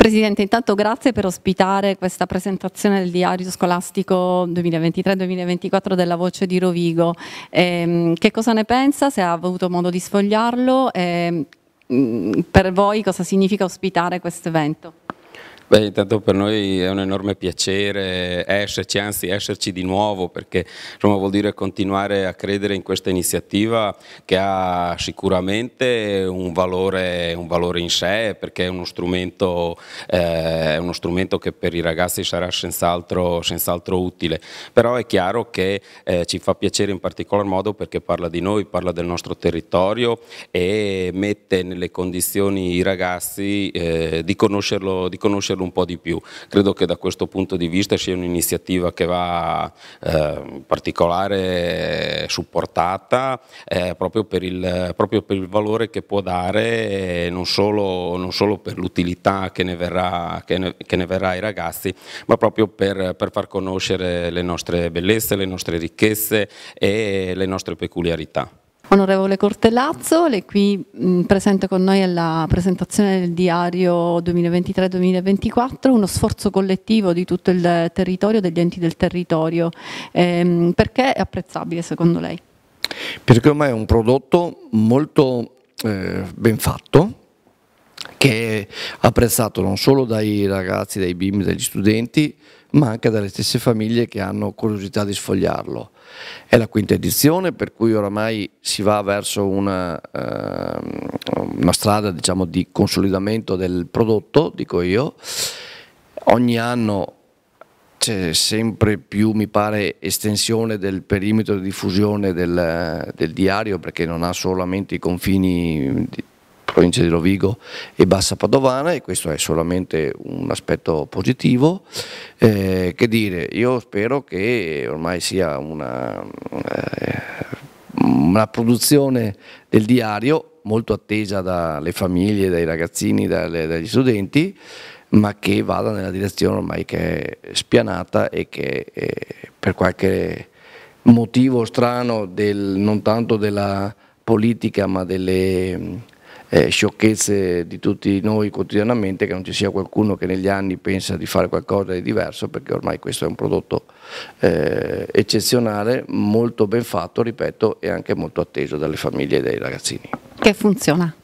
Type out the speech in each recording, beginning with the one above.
Presidente, intanto grazie per ospitare questa presentazione del diario scolastico 2023-2024 della Voce di Rovigo. Eh, che cosa ne pensa? Se ha avuto modo di sfogliarlo? Eh, per voi cosa significa ospitare questo evento? Beh, intanto per noi è un enorme piacere esserci, anzi esserci di nuovo, perché insomma, vuol dire continuare a credere in questa iniziativa che ha sicuramente un valore, un valore in sé, perché è uno strumento, eh, è uno strumento che per i ragazzi sarà senz'altro, senz utile. Però è chiaro che eh, ci fa piacere in particolar modo perché parla di noi, parla del nostro territorio e mette nelle condizioni i ragazzi eh, di conoscerlo, di conoscerlo crescere un po' di più. Credo che da questo punto di vista sia un'iniziativa che va eh, in particolare supportata eh, proprio, per il, proprio, per il, valore che può dare eh, non solo, non solo per l'utilità che, che, che, ne verrà ai ragazzi, ma proprio per, per far conoscere le nostre bellezze, le nostre ricchezze e le nostre peculiarità. Onorevole Cortellazzo, lei qui mh, mm, presente con noi alla presentazione del diario 2023-2024, uno sforzo collettivo di tutto il territorio, degli enti del territorio. Ehm, perché è apprezzabile secondo lei? Perché ormai è un prodotto molto eh, ben fatto, che è apprezzato non solo dai ragazzi, dai bimbi, dagli studenti, ma anche dalle stesse famiglie che hanno curiosità di sfogliarlo. È la quinta edizione per cui oramai si va verso una, eh, una strada diciamo, di consolidamento del prodotto, dico io. Ogni anno c'è sempre più, mi pare, estensione del perimetro di diffusione del, del diario perché non ha solamente i confini di, provincia di Rovigo e Bassa Padovana e questo è solamente un aspetto positivo. Eh, che dire, io spero che ormai sia una, eh, una produzione del diario molto attesa dalle famiglie, dai ragazzini, dalle, dagli studenti, ma che vada nella direzione ormai che è spianata e che eh, per qualche motivo strano del, non tanto della politica ma delle eh, sciocchezze di tutti noi quotidianamente, che non ci sia qualcuno che negli anni pensa di fare qualcosa di diverso, perché ormai questo è un prodotto eh, eccezionale, molto ben fatto, ripeto, e anche molto atteso dalle famiglie e dai ragazzini. Che funziona?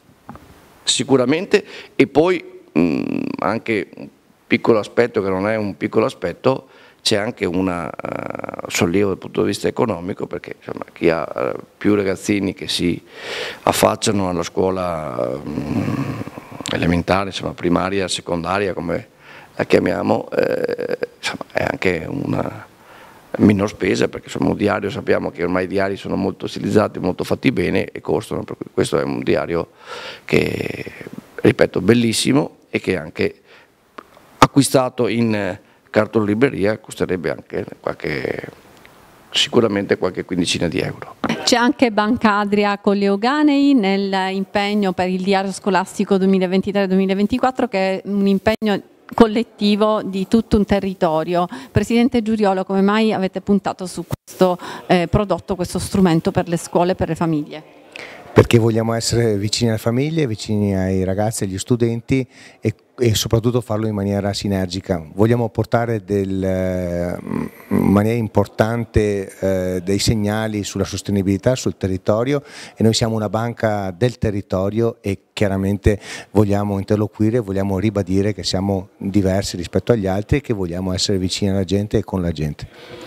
Sicuramente, e poi mh, mm, anche un piccolo aspetto che non è un piccolo aspetto, c'è anche un uh, eh, sollievo dal punto di vista economico perché insomma, chi ha uh, più ragazzini che si affacciano alla scuola um, elementare, insomma, primaria, secondaria come la chiamiamo, eh, insomma, è anche una minor spesa perché insomma, un diario sappiamo che ormai i diari sono molto utilizzati, molto fatti bene e costano, per cui questo è un diario che ripeto bellissimo e che è anche acquistato in cartolibreria costerebbe anche qualche, sicuramente qualche quindicina di euro. C'è anche Banca Adria con Leoganei nell'impegno per il diario scolastico 2023-2024 che è un impegno collettivo di tutto un territorio. Presidente Giuriolo, come mai avete puntato su questo eh, prodotto, questo strumento per le scuole e per le famiglie? perché vogliamo essere vicini alle famiglie, vicini ai ragazzi, agli studenti e, e soprattutto farlo in maniera sinergica. Vogliamo portare del, mm, in maniera importante eh, dei segnali sulla sostenibilità, sul territorio e noi siamo una banca del territorio e chiaramente vogliamo interloquire, vogliamo ribadire che siamo diversi rispetto agli altri e che vogliamo essere vicini alla gente e con la gente.